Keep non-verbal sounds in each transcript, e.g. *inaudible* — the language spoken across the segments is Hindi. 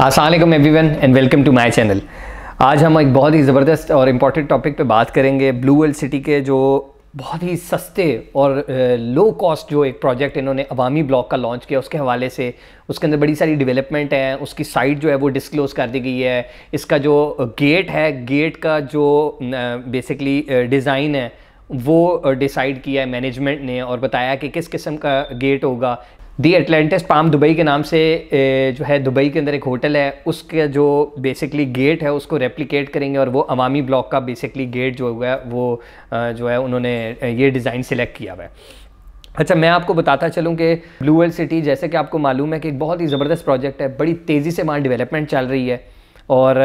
Aslam every one and welcome to my channel आज हम एक बहुत ही ज़बरदस्त और इम्पॉर्टेंट टॉपिक पे बात करेंगे ब्लू वेल सिटी के जो बहुत ही सस्ते और लो कॉस्ट जो एक प्रोजेक्ट इन्होंने अवामी ब्लॉक का लॉन्च किया उसके हवाले से उसके अंदर बड़ी सारी डेवलपमेंट है उसकी साइट जो है वो डिस्क्लोज कर दी गई है इसका जो गेट है गेट का जो बेसिकली डिज़ाइन है वो डिसाइड किया है मैनेजमेंट ने और बताया कि किस किस्म का गेट होगा दी एटलांटिस पाम दुबई के नाम से जो है दुबई के अंदर एक होटल है उसके जो बेसिकली गेट है उसको रेप्लिकेट करेंगे और वो अवामी ब्लॉक का बेसिकली गेट जो हुआ है वो जो है उन्होंने ये डिज़ाइन सिलेक्ट किया हुआ है अच्छा मैं आपको बताता चलूँ कि ब्लू वर्ल्ड सिटी जैसे कि आपको मालूम है कि एक बहुत ही ज़बरदस्त प्रोजेक्ट है बड़ी तेज़ी से वहाँ डेवलपमेंट चल रही है और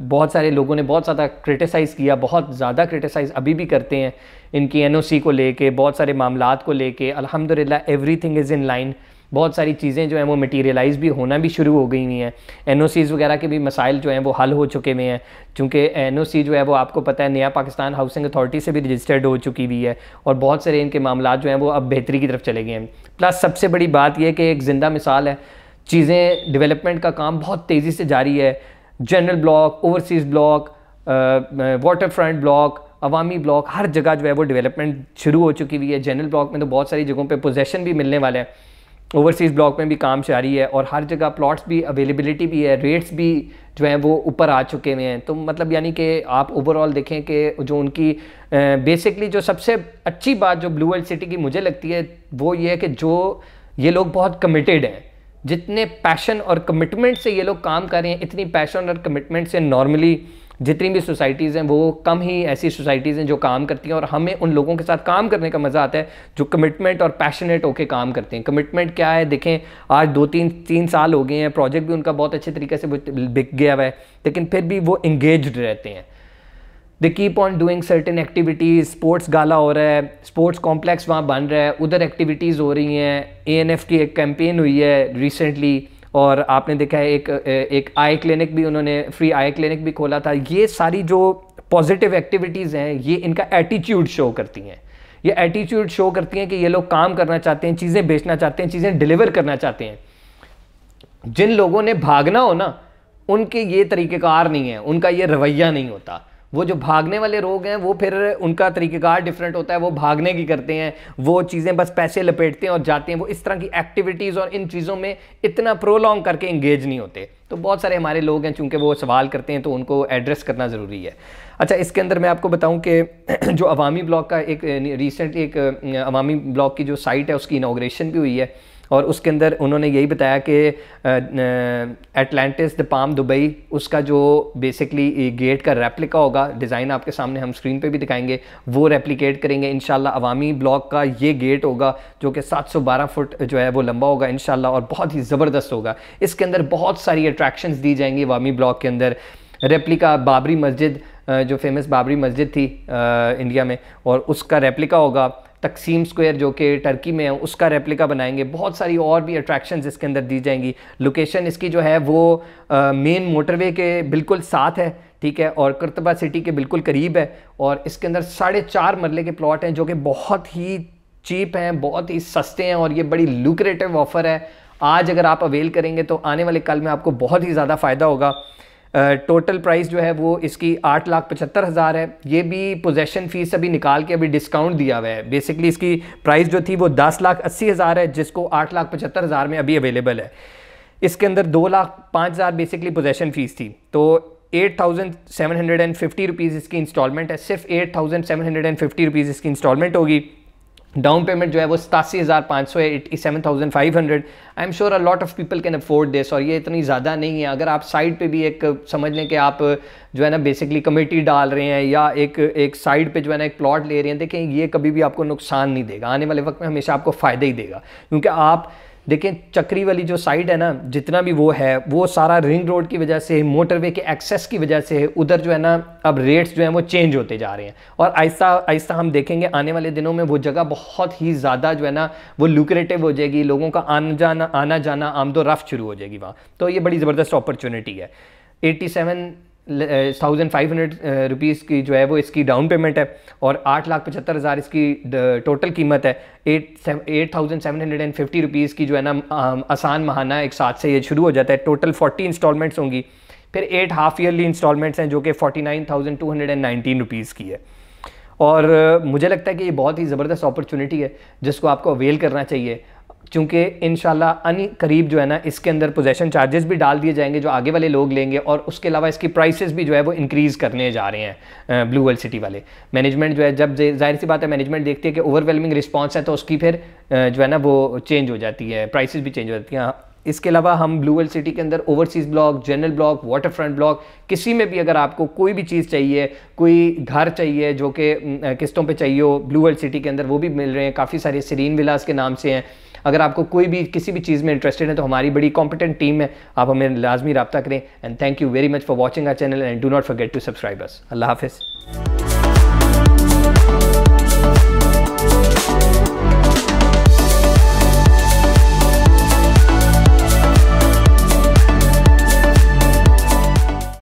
बहुत सारे लोगों ने बहुत ज़्यादा क्रिटिसाइज़ किया बहुत ज़्यादा क्रिटिसाइज़ अभी भी करते हैं इनकी एनओसी को लेके बहुत सारे मामला को लेके अल्हम्दुलिल्लाह एवरीथिंग इज़ इन लाइन बहुत सारी चीज़ें जो हैं वो मटेरियलाइज़ भी होना भी शुरू हो गई हुई हैं एन वगैरह के भी मसाइल जो हैं वो हल हो चुके हुए हैं चूँकि एन जो है वो आपको पता है नया पाकिस्तान हाउसिंग अथॉरिटी से भी रजिस्टर्ड हो चुकी हुई है और बहुत सारे इनके मामला जो हैं वो अब बेहतरी की तरफ चले गए हैं प्लस सबसे बड़ी बात यह कि एक ज़िंदा मिसाल है चीज़ें डेवलपमेंट का काम बहुत तेज़ी से जारी है general block overseas block water front block Awami block हर जगह जो है वो डेवलपमेंट शुरू हो चुकी हुई है जनरल ब्लॉक में तो बहुत सारी जगहों पे पोजेशन भी मिलने वाले हैं ओवरसीज़ ब्लॉक में भी काम जारी है और हर जगह प्लॉट्स भी अवेलेबिलिटी भी है रेट्स भी जो हैं वो ऊपर आ चुके हुए हैं तो मतलब यानी कि आप ओवरऑल देखें कि जो उनकी बेसिकली जो सबसे अच्छी बात जो ब्लू वर्ल्ड सिटी की मुझे लगती है वो ये है कि जो ये लोग बहुत कमिटेड हैं जितने पैशन और कमिटमेंट से ये लोग काम कर रहे हैं इतनी पैशन और कमिटमेंट से नॉर्मली जितनी भी सोसाइटीज़ हैं वो कम ही ऐसी सोसाइटीज़ हैं जो काम करती हैं और हमें उन लोगों के साथ काम करने का मज़ा आता है जो कमिटमेंट और पैशनेट होकर काम करते हैं कमिटमेंट क्या है देखें आज दो तीन तीन साल हो गए हैं प्रोजेक्ट भी उनका बहुत अच्छे तरीके से बिक गया हुआ है लेकिन फिर भी वो इंगेज रहते हैं they keep on doing certain activities sports gala हो रहा है स्पोर्ट्स कॉम्प्लेक्स वहाँ बन रहा है उधर एक्टिविटीज़ हो रही हैं ए एन एफ की एक कैंपेन हुई है रिसेंटली और आपने देखा है एक एक आई क्लिनिक भी उन्होंने फ्री आई क्लिनिक भी खोला था ये सारी जो पॉजिटिव एक्टिविटीज़ हैं ये इनका एटीट्यूड शो करती हैं ये एटीट्यूड शो करती हैं कि ये लोग काम करना चाहते हैं चीज़ें बेचना चाहते हैं चीज़ें डिलीवर करना चाहते हैं जिन लोगों ने भागना हो ना उनके ये तरीक़ेकार नहीं है उनका ये रवैया नहीं होता वो जो भागने वाले रोग हैं वो फिर उनका तरीक़ेकार डिफरेंट होता है वो भागने की करते हैं वो चीज़ें बस पैसे लपेटते हैं और जाते हैं वो इस तरह की एक्टिविटीज़ और इन चीज़ों में इतना प्रोलॉन्ग करके इंगेज नहीं होते तो बहुत सारे हमारे लोग हैं चूँकि वो सवाल करते हैं तो उनको एड्रेस करना ज़रूरी है अच्छा इसके अंदर मैं आपको बताऊं कि *clears throat* जो अवामी ब्लॉक का एक रिसेंटली एक अवामी ब्लॉक की जो साइट है उसकी इनाग्रेशन भी हुई है और उसके अंदर उन्होंने यही बताया कि एटलांटिस द पाम दुबई उसका जो बेसिकली गेट का रेप्लिका होगा डिज़ाइन आपके सामने हम स्क्रीन पे भी दिखाएंगे वो रेप्लिकेट करेंगे इन अवामी ब्लॉक का ये गेट होगा जो कि 712 फुट जो है वो लंबा होगा इन और बहुत ही ज़बरदस्त होगा इसके अंदर बहुत सारी अट्रैक्शन दी जाएंगी अवामी ब्लॉक के अंदर रेप्लिका बाबरी मस्जिद जो फेमस बाबरी मस्जिद थी इंडिया में और उसका रेप्लिका होगा तकसीम स्क्वायर जो कि टर्की में है उसका रेप्लिका बनाएंगे बहुत सारी और भी अट्रैक्शंस इसके अंदर दी जाएंगी लोकेशन इसकी जो है वो मेन मोटरवे के बिल्कुल साथ है ठीक है और करतबा सिटी के बिल्कुल करीब है और इसके अंदर साढ़े चार मरले के प्लॉट हैं जो कि बहुत ही चीप हैं बहुत ही सस्ते हैं और ये बड़ी लुक्रेटिव ऑफ़र है आज अगर आप अवेल करेंगे तो आने वाले कल में आपको बहुत ही ज़्यादा फ़ायदा होगा टोटल प्राइस जो है वो इसकी आठ लाख पचहत्तर हज़ार है ये भी पोजेसन फ़ीस अभी निकाल के अभी डिस्काउंट दिया हुआ है बेसिकली इसकी प्राइस जो थी वो दस लाख अस्सी हज़ार है जिसको आठ लाख पचहत्तर हज़ार में अभी अवेलेबल है इसके अंदर दो लाख पाँच हज़ार बेसिकली पोजेसन फ़ीस थी तो eight thousand seven hundred and fifty rupees इसकी इंस्टॉलमेंट है सिर्फ eight thousand seven hundred and fifty rupees इसकी इंस्टॉलमेंट होगी डाउन पेमेंट जो है वो सतासी हज़ार पाँच सौ eighty seven thousand five hundred I'm sure a lot of people can afford this और ये इतनी ज़्यादा नहीं है अगर आप साइड पे भी एक समझ लें कि आप जो है ना बेसिकली कमेटी डाल रहे हैं या एक एक साइड पे जो है ना एक प्लॉट ले रहे हैं देखें ये कभी भी आपको नुकसान नहीं देगा आने वाले वक्त में हमेशा आपको फ़ायदा ही देगा क्योंकि आप देखें चक्री वाली जो साइड है ना जितना भी वो है वो सारा रिंग रोड की वजह से मोटरवे के एक्सेस की वजह से है उधर जो है ना अब रेट्स जो हैं वो चेंज होते जा रहे हैं और आहिस्ता आहिस्ता हम देखेंगे आने वाले दिनों में वो जगह बहुत ही ज़्यादा जो है ना वो लुक्रेटिव हो जाएगी लोगों का आना जाना आना जाना आमदो रफ़ शुरू हो जाएगी वहाँ तो ये बड़ी ज़बरदस्त अपॉर्चुनिटी है 87 थाउजेंड फाइव हंड्रेड रुपीज़ की जो है वो इसकी डाउन पेमेंट है और आठ लाख पचहत्तर हज़ार इसकी टोटल कीमत है eight eight thousand seven hundred and fifty rupees की जो है ना आसान महाना एक साथ से ये शुरू हो जाता है टोटल फोर्टी इंस्टॉलमेंट्स होंगी फिर एट हाफ ईयरली इंस्टॉलमेंट्स हैं जो कि forty nine thousand two hundred and nineteen rupees की है और मुझे लगता है कि ये बहुत ही ज़बरदस्त अपॉर्चुनिटी है जिसको आपको अवेल करना चाहिए चूँकि इन अन करीब जो है ना इसके अंदर पोजेसन चार्जेस भी डाल दिए जाएंगे जो आगे वाले लोग लेंगे और उसके अलावा इसकी प्राइसेस भी जो है वो इंक्रीज़ करने जा रहे हैं ब्लू वर्ल्ड सिटी वाले मैनेजमेंट जो है जब जाहिर सी बात है मैनेजमेंट देखती है कि ओवरवेलमिंग रिस्पॉन्स है तो उसकी फिर जो है ना वो चेंज हो जाती है प्राइसेस भी चेंज हो जाती हैं इसके अलावा हम ब्लू वर्ल्ड सिटी के अंदर overseas block general block water front block किसी में भी अगर आपको कोई भी चीज़ चाहिए कोई घर चाहिए जो कि किस्तों पर चाहिए हो ब्लू वर्ल्ड सिटी के अंदर वो भी मिल रहे हैं काफ़ी सारे सरीन विलास के नाम से हैं अगर आपको कोई भी किसी भी चीज़ में इंटरेस्टेड है तो हमारी बड़ी कॉम्पिटेंट टीम है आप हमें लाजमी रबा करें and thank you very much for watching our channel and do not forget to subscribers अल्लाह हाफिज़